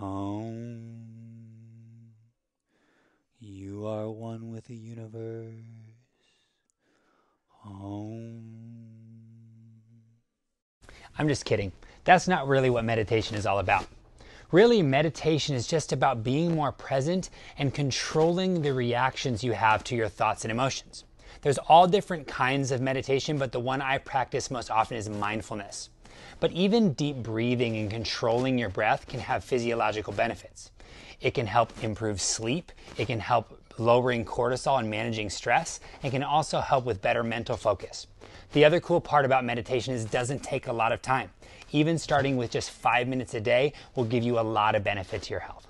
Om. You are one with the universe. Om. I'm just kidding. That's not really what meditation is all about. Really, meditation is just about being more present and controlling the reactions you have to your thoughts and emotions. There's all different kinds of meditation, but the one I practice most often is mindfulness. But even deep breathing and controlling your breath can have physiological benefits. It can help improve sleep, it can help lowering cortisol and managing stress, and can also help with better mental focus. The other cool part about meditation is it doesn't take a lot of time. Even starting with just five minutes a day will give you a lot of benefit to your health.